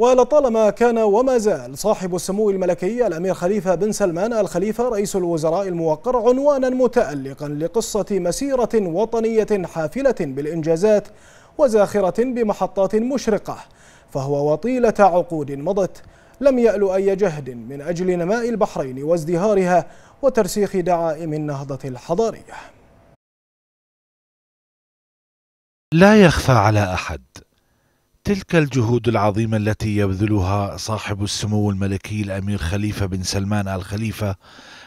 ولطالما كان وما زال صاحب السمو الملكي الأمير خليفة بن سلمان الخليفة رئيس الوزراء الموقر عنوانا متألقا لقصة مسيرة وطنية حافلة بالإنجازات وزاخرة بمحطات مشرقة فهو وطيلة عقود مضت لم يأل أي جهد من أجل نماء البحرين وازدهارها وترسيخ دعائم النهضة الحضارية لا يخفى على أحد تلك الجهود العظيمة التي يبذلها صاحب السمو الملكي الأمير خليفة بن سلمان آل خليفة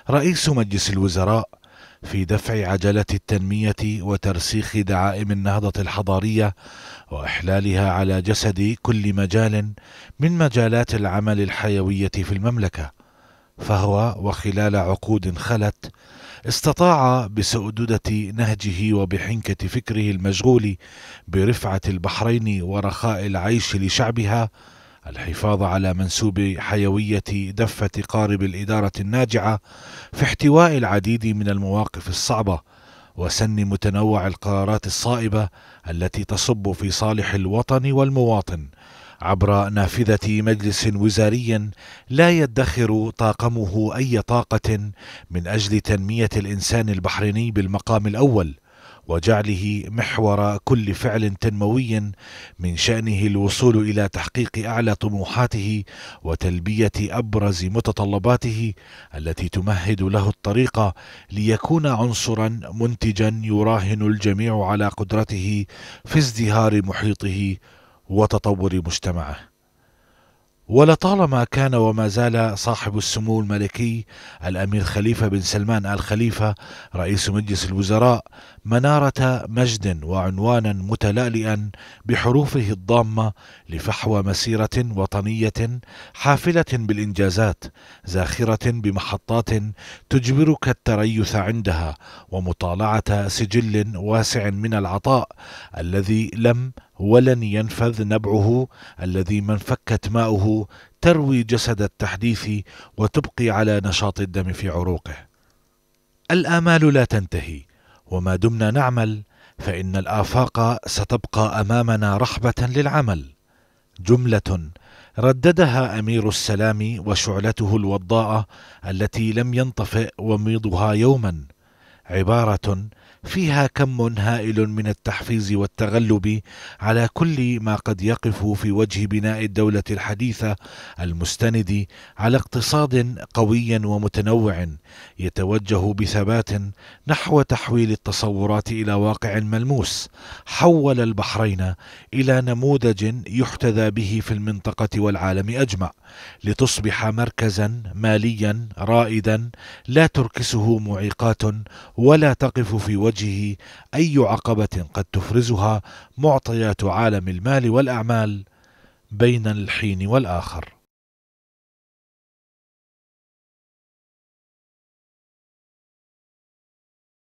رئيس مجلس الوزراء في دفع عجلة التنمية وترسيخ دعائم النهضة الحضارية وإحلالها على جسد كل مجال من مجالات العمل الحيوية في المملكة فهو وخلال عقود خلت استطاع بسؤدده نهجه وبحنكه فكره المشغول برفعه البحرين ورخاء العيش لشعبها الحفاظ على منسوب حيويه دفه قارب الاداره الناجعه في احتواء العديد من المواقف الصعبه وسن متنوع القرارات الصائبه التي تصب في صالح الوطن والمواطن عبر نافذة مجلس وزاري لا يدخر طاقمه أي طاقة من أجل تنمية الإنسان البحريني بالمقام الأول وجعله محور كل فعل تنموي من شأنه الوصول إلى تحقيق أعلى طموحاته وتلبية أبرز متطلباته التي تمهد له الطريق ليكون عنصرا منتجا يراهن الجميع على قدرته في ازدهار محيطه وتطور مجتمعه ولطالما كان وما زال صاحب السمو الملكي الامير خليفه بن سلمان ال خليفه رئيس مجلس الوزراء مناره مجد وعنوانا متلالئا بحروفه الضامه لفحوى مسيره وطنيه حافله بالانجازات زاخره بمحطات تجبرك التريث عندها ومطالعه سجل واسع من العطاء الذي لم ولن ينفذ نبعه الذي من فكت ماؤه تروي جسد التحديث وتبقي على نشاط الدم في عروقه الامال لا تنتهي وما دمنا نعمل فان الافاق ستبقى امامنا رحبه للعمل جمله رددها امير السلام وشعلته الوضاءه التي لم ينطفئ وميضها يوما عبارة فيها كم هائل من التحفيز والتغلب على كل ما قد يقف في وجه بناء الدولة الحديثة المستند على اقتصاد قوي ومتنوع يتوجه بثبات نحو تحويل التصورات إلى واقع ملموس حول البحرين إلى نموذج يحتذى به في المنطقة والعالم أجمع لتصبح مركزا ماليا رائدا لا تركسه معيقات ولا تقف في وجهه أي عقبة قد تفرزها معطيات عالم المال والأعمال بين الحين والآخر